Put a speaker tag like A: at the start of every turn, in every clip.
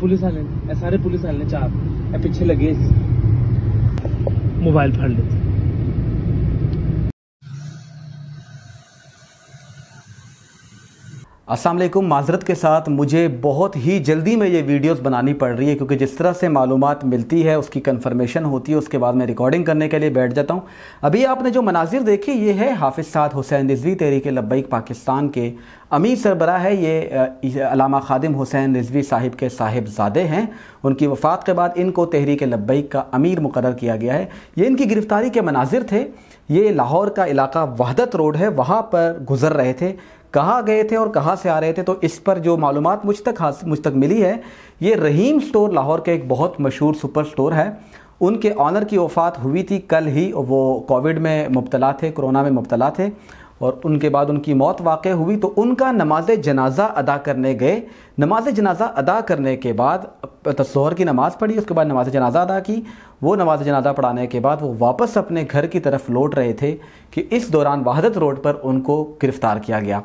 A: police आले सारे police आले चार पीछे लगे मोबाइल फाड़ लेते असलम माजरत के साथ मुझे बहुत ही जल्दी में ये वीडियोस बनानी पड़ रही है क्योंकि जिस तरह से मालूम मिलती है उसकी कन्फर्मेशन होती है उसके बाद मैं रिकॉर्डिंग करने के लिए बैठ जाता हूँ अभी आपने जो मनाजिर देखे ये है हाफिज़ साद हुसैन रिजवी तहरीक लब्बैक पाकिस्तान के अमीर सरबरा है ये अलामा खादिम हुसैन रिजवी साहिब के साहिबजादे हैं उनकी वफ़ात के बाद इनको तहरीक लब्बैक का अमीर मुकर किया गया है ये इनकी गिरफ़्तारी के मनाजिर थे ये लाहौर का इलाका वहदत रोड है वहाँ पर गुज़र रहे थे कहाँ गए थे और कहाँ से आ रहे थे तो इस पर जो मालूम मुझ तक हास मुझ तक मिली है ये रहीम स्टोर लाहौर का एक बहुत मशहूर सुपर स्टोर है उनके ऑनर की वफ़ात हुई थी कल ही वो कोविड में मुबतला थे कोरोना में मुबतला थे और उनके बाद उनकी मौत वाक़ हुई तो उनका नमाज जनाजा अदा करने गए नमाज जनाजा अदा करने के बाद तस्हर की नमाज़ पढ़ी उसके बाद नमाज जनाजा अदा की वो नमाज जनाजा पढ़ाने के बाद वो वापस अपने घर की तरफ लौट रहे थे कि इस दौरान वहादत रोड पर उनको गिरफ़्तार किया गया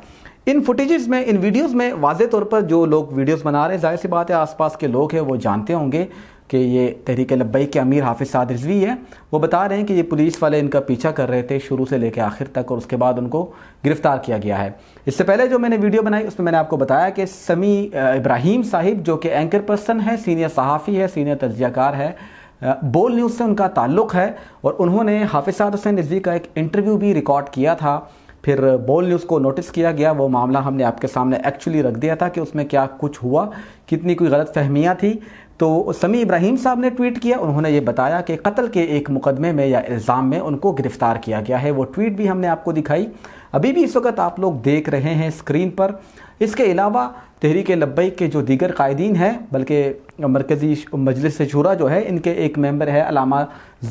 A: इन फुटेजेस में इन वीडियोस में वाज तौर पर जो लोग वीडियोस बना रहे हैं जाहिर सी बात है आसपास के लोग हैं वो जानते होंगे कि ये तहरीक लब्बई के अमीर हाफिज़ साद रिजवी है वो बता रहे हैं कि ये पुलिस वाले इनका पीछा कर रहे थे शुरू से लेकर आखिर तक और उसके बाद उनको गिरफ़्तार किया गया है इससे पहले जो मैंने वीडियो बनाई उसमें मैंने आपको बताया कि समी इब्राहिम साहिब जो कि एंकर पर्सन है सीनियर सहाफ़ी है सीनियर तजियाकार है बोल न्यूज़ से उनका ताल्लुक़ है और उन्होंने हाफिज़ साद हुसैन रिजवी का एक इंटरव्यू भी रिकॉर्ड किया था फिर बोल न्यूज़ को नोटिस किया गया वो मामला हमने आपके सामने एक्चुअली रख दिया था कि उसमें क्या कुछ हुआ कितनी कोई गलत फहमियाँ थी तो समी इब्राहिम साहब ने ट्वीट किया उन्होंने ये बताया कि कत्ल के एक मुकदमे में या इल्ज़ाम में उनको गिरफ़्तार किया गया है वो ट्वीट भी हमने आपको दिखाई अभी भी इस वक्त आप लोग देख रहे हैं स्क्रीन पर इसके अलावा तहरीक लब्बई के जो दीगर कायदीन हैं बल्कि मरकज़ी मजलिस शूरा जो है इनके एक मेंबर है अलामा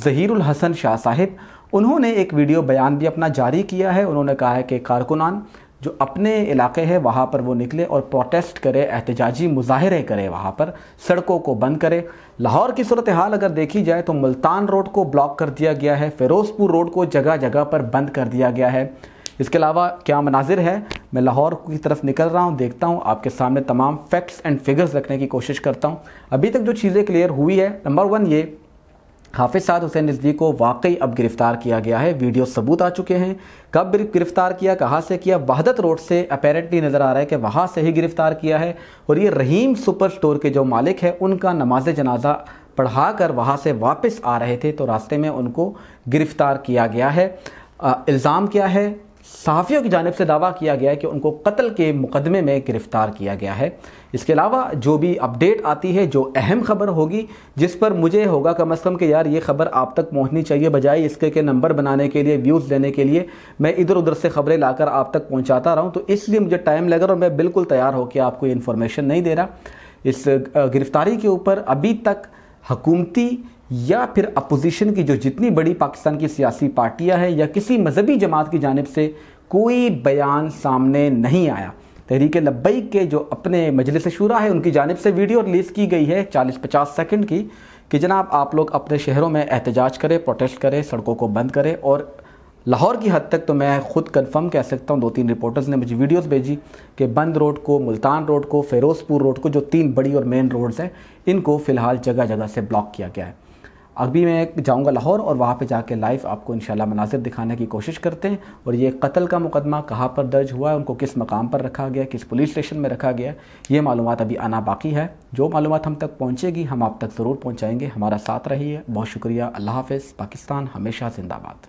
A: ज़हीरुल हसन शाह साहिब उन्होंने एक वीडियो बयान भी अपना जारी किया है उन्होंने कहा है कि कारकुनान जो अपने इलाके हैं वहाँ पर वो निकले और प्रोटेस्ट करे एहतजाजी मुजाहरे करे वहाँ पर सड़कों को बंद करे लाहौर की सूरत हाल अगर देखी जाए तो मुल्तान रोड को ब्लॉक कर दिया गया है फ़िरोज़पुर रोड को जगह जगह पर बंद कर दिया गया है इसके अलावा क्या मनाजिर है मैं लाहौर की तरफ निकल रहा हूँ देखता हूँ आपके सामने तमाम फैक्ट्स एंड फिगर्स रखने की कोशिश करता हूँ अभी तक जो चीज़ें क्लियर हुई है नंबर वन ये हाफिज साद हुसैन रिजवी को वाकई अब गिरफ्तार किया गया है वीडियो सबूत आ चुके हैं कब गिरफ्तार किया कहाँ से किया वहादत रोड से अपेरेंटली नज़र आ रहा है कि वहाँ से ही गिरफ्तार किया है और ये रहीम सुपर स्टोर के जो मालिक है उनका नमाज जनाजा पढ़ा कर वहाँ से वापस आ रहे थे तो रास्ते में उनको गिरफ़्तार किया गया है इल्ज़ाम क्या है साफियों की जानब से दावा किया गया है कि उनको कत्ल के मुकदमे में गिरफ़्तार किया गया है इसके अलावा जो भी अपडेट आती है जो अहम खबर होगी जिस पर मुझे होगा कम अज़ कम कि यार ये खबर आप तक पहुँचनी चाहिए बजाय इसके के नंबर बनाने के लिए व्यूज़ लेने के लिए मैं इधर उधर से खबरें लाकर आप तक पहुँचाता रहा हूँ तो इसलिए मुझे टाइम लगा और मैं बिल्कुल तैयार होकर आपको ये इन्फॉर्मेशन नहीं दे रहा इस गिरफ़्तारी के ऊपर अभी तक हकूमती या फिर अपोजिशन की जो जितनी बड़ी पाकिस्तान की सियासी पार्टियां हैं या किसी मजहबी जमात की जानब से कोई बयान सामने नहीं आया तहरीक लब्बई के जो अपने मजलिस शूरा है उनकी जानब से वीडियो रिलीज़ की गई है चालीस पचास सेकेंड की कि जनाब आप लोग अपने शहरों में एहतजाज करें प्रोटेस्ट करें सड़कों को बंद करें और लाहौर की हद तक तो मैं ख़ुद कन्फर्म कह सकता हूँ दो तीन रिपोर्टर्स ने मुझे वीडियोस भेजी कि बंद रोड को मुल्तान रोड को फ़िरोज़पुर रोड को जो तीन बड़ी और मेन रोड्स हैं इनको फ़िलहाल जगह जगह से ब्लॉक किया गया है अभी मैं जाऊँगा लाहौर और वहाँ पर जाके लाइव आपको इन मनाजिर दिखाने की कोशिश करते हैं और ये कत्ल का मुकदमा कहाँ पर दर्ज हुआ है उनको किस मकाम पर रखा गया किस पुलिस स्टेशन में रखा गया ये मालूम अभी आना बाकी है जो मालूम हम तक पहुँचेगी हम आप तक ज़रूर पहुँचाएँगे हमारा साथ रहिए बहुत शुक्रिया अल्लाह हाफ़ पाकिस्तान हमेशा जिंदाबाद